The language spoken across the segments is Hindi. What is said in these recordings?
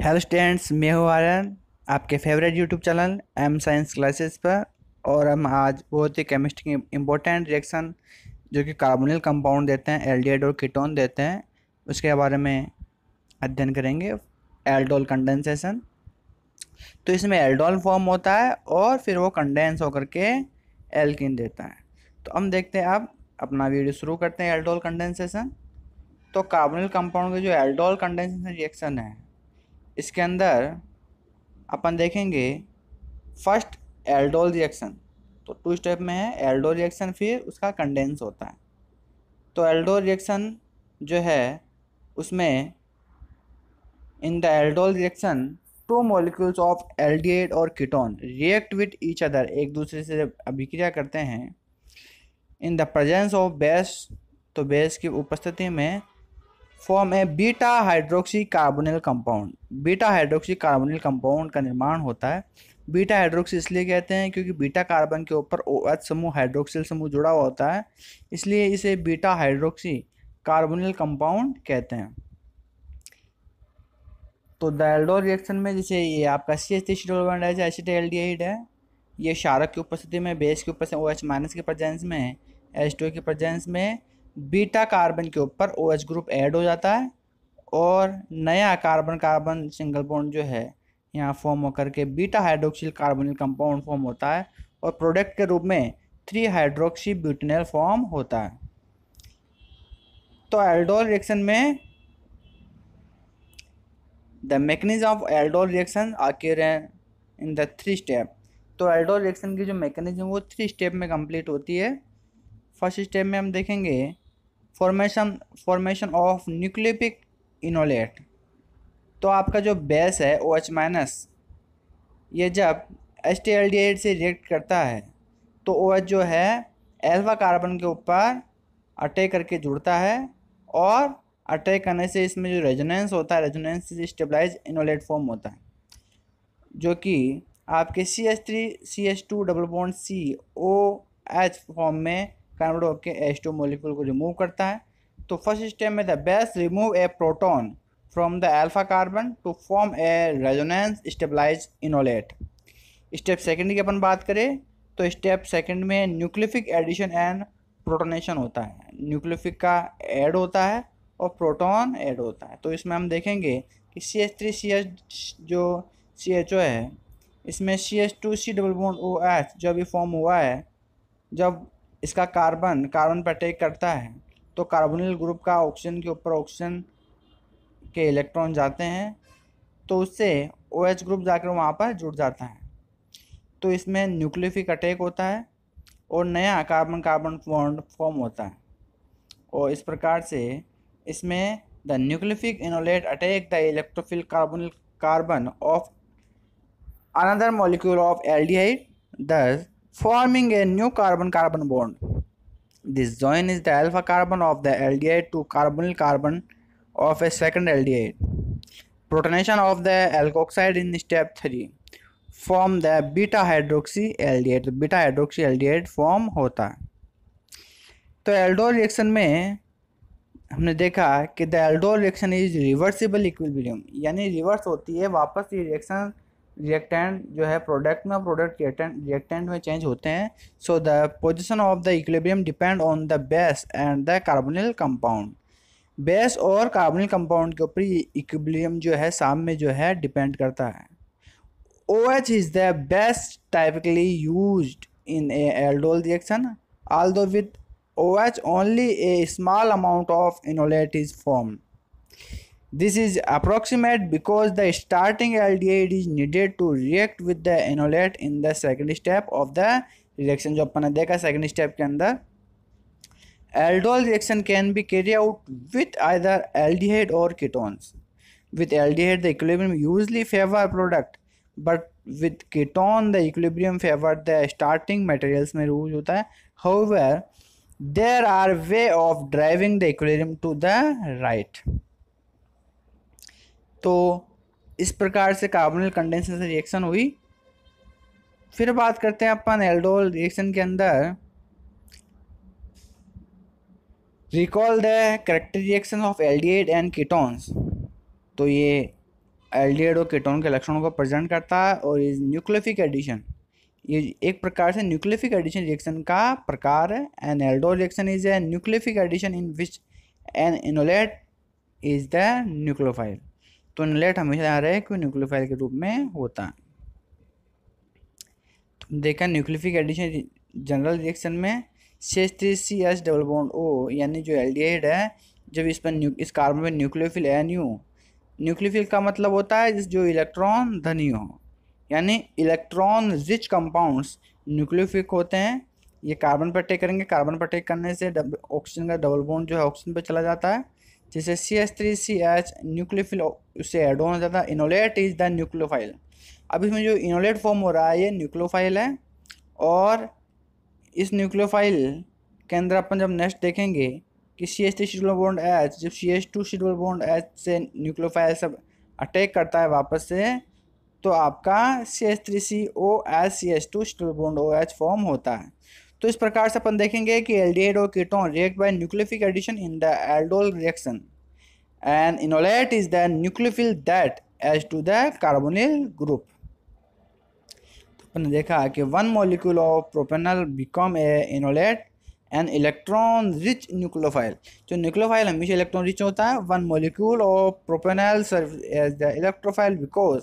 हेलो स्टूडेंट्स मैं हूँ आर्यन आपके favourite YouTube channel M science classes पर और हम आज बहुत ही केमिस्ट्री के इम्पोर्टेंट रिएक्शन जो कि कार्बोनिल कंपाउंड देते हैं एल्डिहाइड और कीटोन देते हैं उसके बारे में अध्ययन करेंगे एल्डोल कंडेंसेशन तो इसमें एल्डोल फॉर्म होता है और फिर वो कंडेंस होकर के एल्किन देता है तो हम देखते हैं अब अपना वीडियो शुरू करते हैं एल्डोल कंडेंसेशन तो कार्बोनिल कंपाउंड के जो एल्डोल कंडेंसेशन रिएक्शन है इसके अंदर अपन देखेंगे फर्स्ट एल्डोल रिएक्शन तो टू स्टेप में है एल्डोल रिएक्शन फिर उसका कंडेंस होता है तो एल्डोल रिएक्शन जो है उसमें in the aldol reaction two molecules of aldehyde और ketone react with each other एक दूसरे से जब अभिक्रिया करते हैं in the presence of base तो बेस की उपस्थिति में फॉर्म है beta hydroxy carbonyl compound beta hydroxy carbonyl compound का निर्माण होता है बीटा हाइड्रोक्सी इसलिए कहते हैं क्योंकि बीटा कार्बन के ऊपर ओ एच समूह हाइड्रोक्सिल समूह जुड़ा हुआ होता है इसलिए इसे बीटा हाइड्रोक्सी कार्बोनिल कंपाउंड कहते हैं तो डायल्डोर रिएक्शन में जैसे ये आपका सी एच शीडोलबंड है है ये शारक की उपस्थिति में बेस के ऊपर से ओ एच माइनस की प्रजेंस में है एच टू की प्रजेंस में बीटा कार्बन के ऊपर ओ OH ग्रुप ऐड हो जाता है और नया कार्बन कार्बन सिंगल बॉन्ड जो है यहाँ फॉर्म होकर के beta hydroxyl carbonyl compound form होता है और प्रोडक्ट के रूप में थ्री हाइड्रोक्सी ब्यूटेनल फॉर्म होता है तो एल्डोल रिएक्शन में the mechanism of aldol reaction आकर इन द थ्री स्टेप तो एल्डोल रिएक्शन की जो मैकेनिज्म वो थ्री स्टेप में कंप्लीट होती है फर्स्ट स्टेप में हम देखेंगे formation formation of nucleophilic enolate तो आपका जो बेस है ओ एच माइनस ये जब acetaldehyde से रिएक्ट करता है तो ओ OH एच जो है एल्फा कार्बन के ऊपर अटैक करके जुड़ता है और अटैक करने से इसमें जो रेजोनेंस होता है रेजोनेंस से स्टेबलाइज इनोलेट फॉर्म होता है जो कि आपके C S three C S two double bond C O H form में कन्वर्ट होकर एच टू मोलिकुल को रिमूव करता है तो फर्स्ट स्टेप में the base remove a proton from the alpha carbon to form a resonance stabilize enolate step second की अपन बात करें तो स्टेप सेकेंड में न्यूक्लिफिक एडिशन एंड प्रोटोनेशन होता है न्यूक्लिफिक का एड होता है और प्रोटोन एड होता है तो इसमें हम देखेंगे कि C H three C H जो सी एच ओ है इसमें C H two C double bond O H जब अभी फॉर्म हुआ है जब इसका कार्बन कार्बन पर अटैक करता है तो कार्बोनिल ग्रुप का ऑक्सीजन के ऊपर ऑक्सीजन के इलेक्ट्रॉन जाते हैं तो उससे ओ OH ग्रुप जाकर वहाँ पर जुड़ जाता है तो इसमें न्यूक्लिफिक अटैक होता है और नया कार्बन कार्बन बॉन्ड फॉर्म होता है और इस प्रकार से इसमें the nucleophilic enolate attack the electrophile carbonyl carbon of of aldehyde thus forming a new carbon-carbon bond. This join is the alpha carbon of the aldehyde to carbonyl carbon of a second aldehyde. Protonation of the alkoxide in step 3 form the beta hydroxy aldehyde. तो beta hydroxy aldehyde form होता है तो एल्डोर रिएक्शन में हमने देखा कि the aldol reaction is reversible equilibrium यानी रिवर्स होती है वापस ये रिएक्शन रिएक्टेंट जो है प्रोडक्ट में प्रोडक्ट रिएक्टेंट रिएक्टेंट में चेंज होते हैं so the position of the equilibrium depend on the base and the carbonyl compound base और कार्बोनिल कंपाउंड के ऊपर इक्विलिब्रियम जो है शाम में जो है डिपेंड करता है O H is the base typically use in a aldol reaction though with O H only a small amount of enolate is formed This is approximate because the starting aldehyde is needed to react with the enolate in the second step of the reaction जो अपन ने देखा second step के अंदर aldol reaction can be carried out with either aldehyde or ketones. With aldehyde the equilibrium usually favor product but with ketone the equilibrium favor the starting materials में use होता है However there are way of driving the equilibrium to the right. तो इस प्रकार से कार्बोनिल कंडेंसेशन रिएक्शन हुई फिर बात करते हैं अपन एल्डोल रिएक्शन के अंदर recall the character reaction of aldehyde and ketones तो ये एल्डिएड और कीटोन के लक्षणों को प्रेजेंट करता है और इज न्यूक्लिफिक एडिशन ये एक प्रकार से न्यूक्लिफिक एडिशन रिएक्शन का प्रकार है and aldol reaction is a nucleophilic addition in which an enolate is the nucleophile तो इनलेट हमेशा आ रहा है कि न्यूक्लियोफाइल के रूप में होता है तो देखा न्यूक्लिफिक एडिशन जनरल रिएक्शन में सेस three C S double bond O यानी जो एल्डिहाइड है जब इस पर इस कार्बन में न्यूक्लियोफिल एन यू न्यूक्लियोफिल का मतलब होता है जो इलेक्ट्रॉन धनी हो यानी इलेक्ट्रॉन रिच कंपाउंड्स न्यूक्लियोफिक होते हैं ये कार्बन पर टेक करेंगे कार्बन पर टेक करने से ऑक्सीजन का डबल बॉन्ड जो है ऑक्सीजन पर चला जाता है जैसे C S three C H nucleophile उससे ऐड होना जाता है इनोलेट इज़ द न्यूक्लियोफाइल अब इसमें जो इनोलेट फॉर्म हो रहा है ये न्यूक्लियोफाइल है और इस न्यूक्लियोफाइल के अंदर अपन जब नेक्स्ट देखेंगे कि सी एस थ्री शेड्यूल बॉन्ड एच जब सी एस टू शेड्यूल बॉन्ड एच से न्यूक्लियोफाइल सब अटैक करता है वापस से तो आपका C S three C O H C S two शेड्यूल बॉन्ड ओ एच फॉर्म होता है तो इस प्रकार से अपन देखेंगे कि एल्डिहाइड और ketone react by nucleophilic addition in the aldol reaction and enolate is the nucleophile that adds to the carbonyl group अपन ने देखा कि one molecule of propanal become a enolate an electron rich nucleophile जो न्यूक्लोफाइल हमेशा इलेक्ट्रॉन रिच होता है one molecule of propanal serve as the electrophile because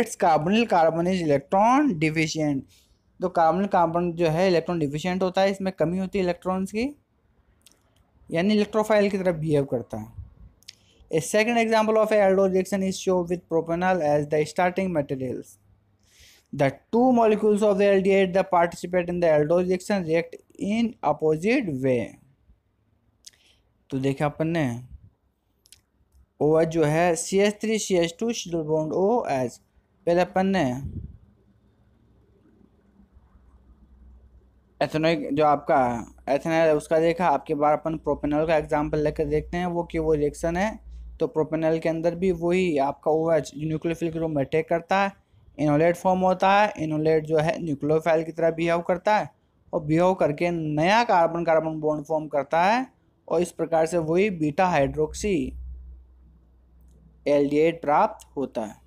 its carbonyl carbon is electron deficient तो कार्बन कार्बन जो है इलेक्ट्रॉन डिफिशेंट होता है इसमें कमी होती है इलेक्ट्रॉन्स की यानी इलेक्ट्रोफाइल की तरफ बिहेव करता है a second example of aldol reaction is show with propanol as the starting materials the two molecules of the aldehyde the participate in the aldol reaction react in opposite way तो देखा अपन ने ओ जो है C H three C H two शिडल बॉन्ड ओ एच पहले अपन ने एथेनोइक जो आपका एथेनॉल है उसका देखा आपके बार अपन प्रोपेनल का एग्जाम्पल लेकर देखते हैं वो कि वो रिएक्शन है तो प्रोपेनल के अंदर भी वही आपका ओ एच न्यूक्लियोफिल के रूप में अटैक करता है इनोलेट फॉर्म होता है इनोलेट जो है न्यूक्लियोफाइल की तरह बिहेव करता है और बिहेव करके नया कार्बन कार्बन बॉन्ड फॉर्म करता है और इस प्रकार से वही बीटा हाइड्रोक्सी एल प्राप्त होता है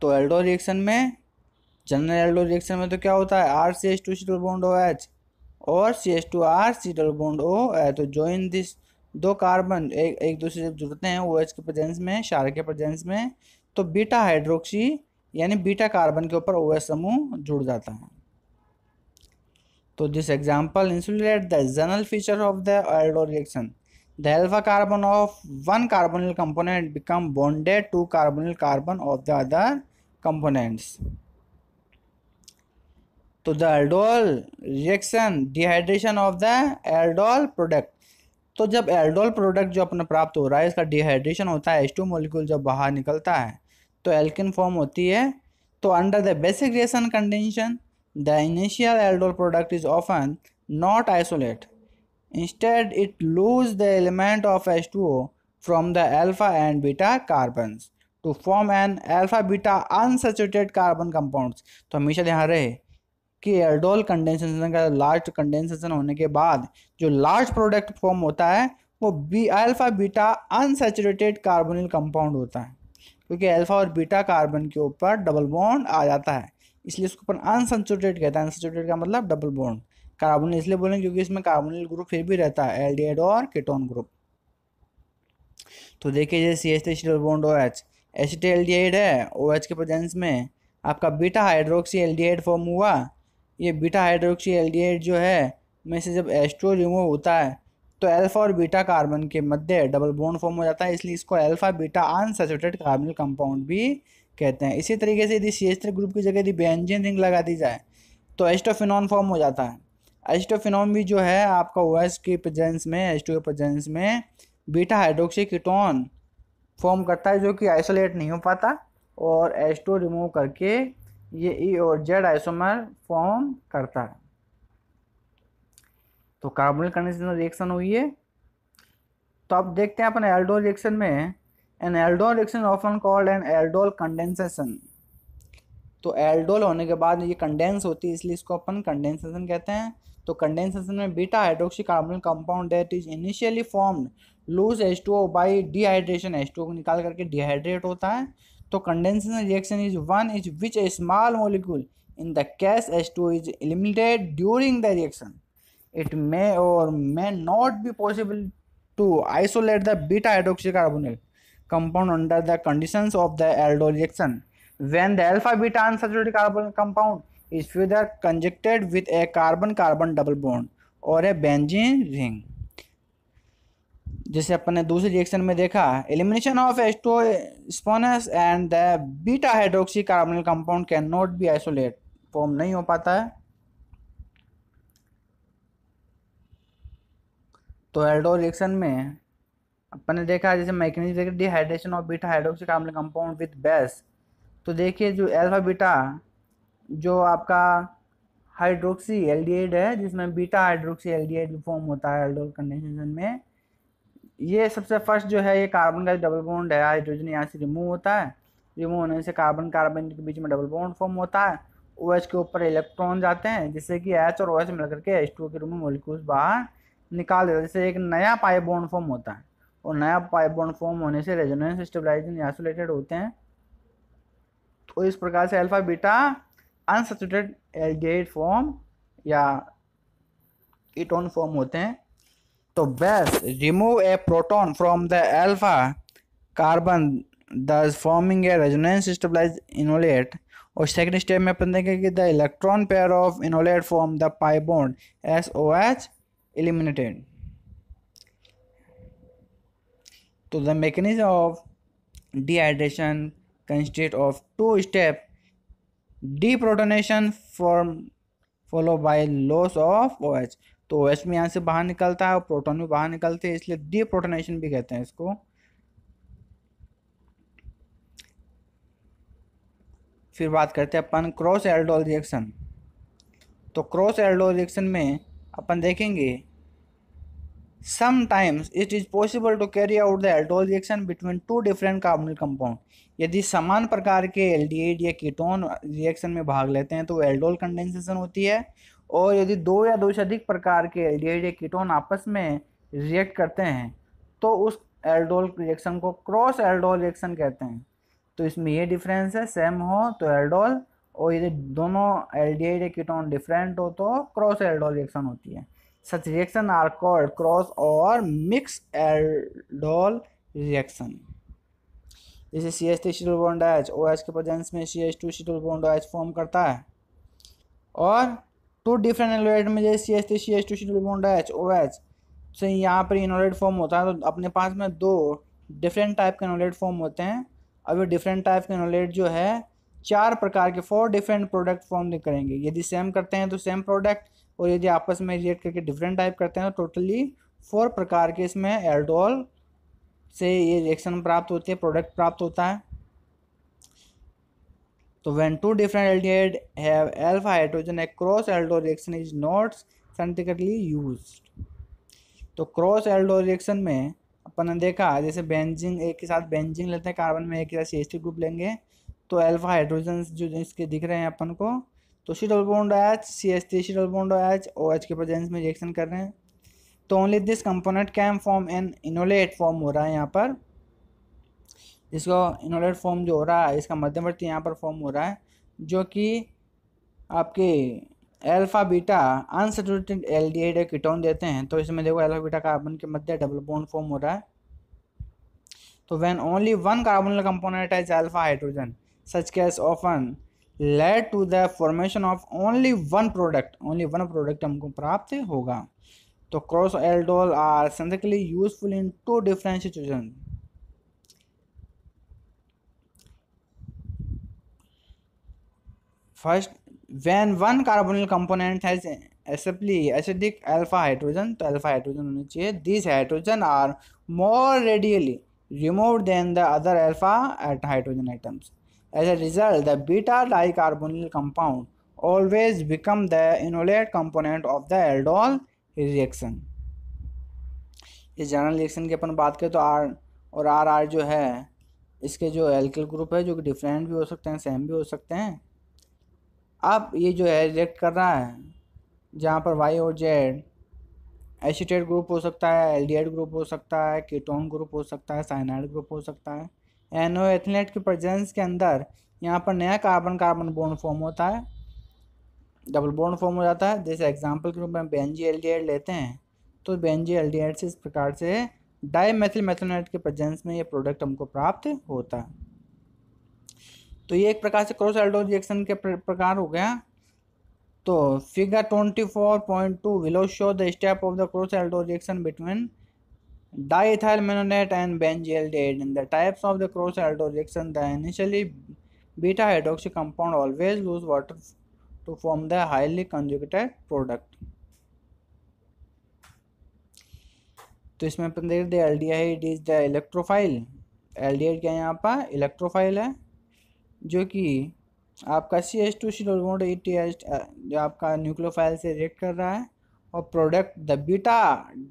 तो एल्डो रिएक्शन में जनरल रिएक्शन में तो क्या होता है R C H two C double bond O H और C H two R C double bond O है तो ज्वाइन दिस दो कार्बन एक एक दूसरे से जुड़ते हैं ओ एच के प्रजेंस में शार के प्रजेंस में तो बीटा हाइड्रोक्सी यानी बीटा कार्बन के ऊपर ओ एच समूह जुड़ जाता है तो this example insulate the general feature of the aldol reaction the alpha carbon of one carbonyl component become bonded to carbonyl carbon of the other components तो the aldol reaction dehydration of the aldol product तो जब एल्डोल प्रोडक्ट जो अपना प्राप्त हो रहा है इसका डिहाइड्रेशन होता है एच टू मोलिक्यूल जब बाहर निकलता है तो एल्किन फॉर्म होती है तो under the basic reaction condition the initial aldol product is often not isolate instead it lose the element of H two O the alpha and beta carbon to form an alpha beta beta carbon compound तो हमेशा ध्यान रहे कि एयरडोल कंडेंसेशन का लार्ज कंडेंसेशन होने के बाद जो लार्ज प्रोडक्ट फॉर्म होता है वो B alpha beta unsaturated carbonyl compound होता है क्योंकि अल्फ़ा और बीटा कार्बन के ऊपर डबल बॉन्ड आ जाता है इसलिए इसको अपन अनसेचुरेटेड कहता है अनसेचुरेटेड का मतलब डबल बॉन्ड कार्बोन इसलिए बोलेंगे क्योंकि इसमें कार्बोनिल ग्रुप फिर भी रहता है एल्डिहाइड और कीटोन ग्रुप तो देखिए जैसे C H T double bond O H acetaldehyde है ओ एच के प्रेजेंस में आपका beta hydroxy aldehyde form हुआ ये बीटा हाइड्रोक्सी एल्डिहाइड जो है में से जब एस्ट्रो रिमूव होता है तो अल्फा और बीटा कार्बन के मध्य डबल बॉन्ड फॉर्म हो जाता है इसलिए इसको alpha beta unsaturated carbonyl compound भी कहते हैं इसी तरीके से यदि सी ग्रुप की जगह यदि बेंजिन रिंग लगा दी जाए तो एस्टोफिनॉन फॉर्म हो जाता है एस्टोफिनॉन भी जो है आपका ओ एस के प्रजेंस में एस्टो के प्रजेंस में बीटा हाइड्रोक्सी कीटोन फॉर्म करता है जो कि आइसोलेट नहीं हो पाता और एस्टो रिमूव करके ये ई e और जेड आइसोमर फॉर्म करता है तो कार्बोनिल कंडीशन रिएक्शन हुई है तो अब देखते हैं अपन एल्डोल रिएक्शन में an aldol reaction often called an aldol condensation तो एल्डोल होने के बाद ये कंडेंस होती है इसलिए इसको अपन कंडेंसेशन कहते हैं तो कंडेंसेशन में beta hydroxy carbonyl compound that is initially form lose H two O by dehydration H two निकाल करके डिहाइड्रेट होता है तो condensation reaction is one is which a small molecule in the case H two is eliminated during the reaction it may or may not be possible to isolate the beta hydroxy carbonyl compound under the condition of the aldol reaction when the alpha beta unsaturated carbonyl compound is further conjugated with a carbon carbon double bond और ए बेंजीन रिंग जैसे अपन ने दूसरे रिएक्शन में देखा एलिमिनेशन ऑफ स्पोनस and the beta hydroxy carbonyl compound can not be isolate form नहीं हो पाता है तो एल्डो रिएक्शन में अपन ने देखा जैसे मैकेनिज्म देखिए dehydration of beta hydroxy carbonyl compound with base तो देखिए जो एल्फा बीटा जो आपका हाइड्रोक्सी एल्डिहाइड है जिसमें बीटा हाइड्रोक्सी एल्डिहाइड फॉर्म होता है एल्डोल कंडेंसेशन में ये सबसे फर्स्ट जो है ये कार्बन का डबल बॉन्ड है हाइड्रोजन यहाँ से रिमूव होता है रिमूव होने से कार्बन कार्बन के बीच में डबल बॉन्ड फॉर्म होता है ओ OH के ऊपर इलेक्ट्रॉन जाते हैं जिससे कि एच और ओ एच मिलकर के एच टू के रूप में मोलिक्यूल्स बाहर निकाल देते हैं जैसे एक नया पाइप बॉन्ड फॉर्म होता है और नया पाइप बॉन्ड फॉर्म होने से रेजोनेंस स्टेबलाइजिंग आइसोलेटेड होते हैं तो इस प्रकार से अल्फा बीटा अनसेचुरेटेड एल्गेट फॉर्म या कीटोन फॉर्म होते हैं तो base remove a proton from the alpha carbon thus forming a resonance stabilize enolate और सेकेंड स्टेप में अपन देखें कि the electron pair of enolate form the pi bond as O H eliminated तो the mechanism of dehydration consist of two step deprotonation form follow by loss of O H तो एस एच भी यहाँ से बाहर निकलता है और प्रोटोन भी बाहर निकलते हैं इसलिए डी प्रोटोनेशन भी कहते हैं इसको फिर बात करते हैं अपन क्रॉस एल्डोल रिएक्शन तो क्रॉस एल्डोल रिएक्शन में अपन देखेंगे sometimes it is possible to carry out the aldol reaction between two different carbonyl compound यदि समान प्रकार के एल्डिहाइड या कीटोन रिएक्शन में भाग लेते हैं तो एल्डोल कंडेंसेशन होती है और यदि दो या दो से अधिक प्रकार के एल्डिहाइड या कीटोन आपस में रिएक्ट करते हैं तो उस एल्डोल रिएक्शन को क्रॉस एल्डोल रिएक्शन कहते हैं तो इसमें ये डिफरेंस है सेम हो तो एल्डोल और यदि दोनों एल्डिहाइड या कीटोन डिफरेंट हो तो क्रॉस एल्डोल रिएक्शन होती है such reaction are called cross और मिक्स एल्डोल रिएक्शन जैसे सी एस टी शीटल बॉन्ड एच ओ एच के प्रजेंस में सी एच टू शीटल बॉन्ड एच फॉर्म करता है और टू डिफरेंट एनोलेट में जैसे C S T C S two C double bond H O H से यहाँ पर इनोलेट फॉर्म होता है तो अपने पास में दो डिफरेंट टाइप के इनोलाइट फॉर्म होते हैं अब ये डिफरेंट टाइप के इनोलाइट जो है चार प्रकार के फोर डिफरेंट प्रोडक्ट फॉर्म करेंगे यदि सेम करते हैं तो सेम प्रोडक्ट और यदि आपस में रिएक्ट करके डिफरेंट टाइप करते हैं तो टोटली फोर प्रकार के इसमें एल्डोल से ये रिएक्शन प्राप्त होती है प्रोडक्ट प्राप्त होता है तो when two different aldehyde have alpha hydrogen cross aldol reaction is is not scientifically तो क्रॉस एल्डो रिएक्शन में अपन ने देखा जैसे बेंजिंग एक के साथ बेंजिंग लेते हैं कार्बन में एक के साथ सी एस टी ग्रुप लेंगे तो एल्फा हाइड्रोजन जो इसके दिख रहे हैं अपन को तो C double bond H C S T C double bond H O H के प्रेजेंस में रिएक्शन कर रहे हैं तो only this component can form an enolate form हो रहा है यहाँ पर इसको इनोलेट फॉर्म जो हो रहा है इसका मध्यवर्ती यहाँ पर फॉर्म हो रहा है जो कि आपके alpha beta unsaturated aldehyde ketone देते हैं तो इसमें देखो अल्फा बीटा कार्बन के मध्य डबल बॉन्ड फॉर्म हो रहा है तो when only one carbonyl component is alpha hydrogen such case often lead to the formation of only one product only one product हमको प्राप्त होगा तो cross aldol are synthetically useful in two different situation first when one carbonyl component has एसिपली एसिडिक अल्फा हाइड्रोजन तो अल्फा हाइड्रोजन होना चाहिए this hydrogen are more readily removed then the alpha एट hydrogen atoms as a result the beta di dicarbonyl compound always become the enolate component of the aldol reaction इस जनरल रिएक्शन की अपन बात करें तो आर और आर आर जो है इसके जो एल्किल ग्रुप है जो कि डिफरेंट भी हो सकते हैं सेम भी हो सकते हैं अब ये जो है रिएक्ट कर रहा है जहाँ पर वाई और जेड एसीटेट ग्रुप हो सकता है एल ग्रुप हो सकता है कीटोन ग्रुप हो सकता है साइनाइड ग्रुप हो सकता है एनो एथलेट के प्रजेंस के अंदर यहाँ पर नया कार्बन कार्बन बोन फॉर्म होता है डबल बोन फॉर्म हो जाता है जैसे एग्जाम्पल के रूप में जी एल लेते हैं तो बेन जी एल से इस प्रकार से डाई मेथिल मेथोनेट के प्रजेंस में ये प्रोडक्ट हमको प्राप्त होता है तो ये एक प्रकार से क्रॉस एल्डो रिएक्शन के प्रकार हो गया तो figure twenty four point two below show the step of the cross aldol reaction between diethyl malonate and benzaldehyde in the types of the cross aldol reaction the initially beta hydroxy compound always lose water to form the highly conjugated product तो इसमें अपन देख दे aldehyde is the electrophile aldehyde क्या यहाँ पर इलेक्ट्रोफाइल है जो कि आपका सी एच टू सीरोड ए टी एच जो आपका न्यूक्लोफाइल से रिएक्ट कर रहा है और product the beta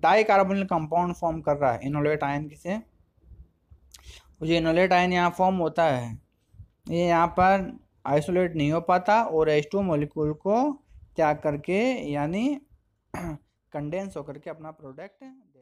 di carbonyl compound form कर रहा है इनोलेट आयन किसे जो इनोलेट आयन यहाँ फॉर्म होता है ये यहाँ पर आइसोलेट नहीं हो पाता और एच टू मोलिकूल को त्याग करके यानी कंडेंस होकर के अपना प्रोडक्ट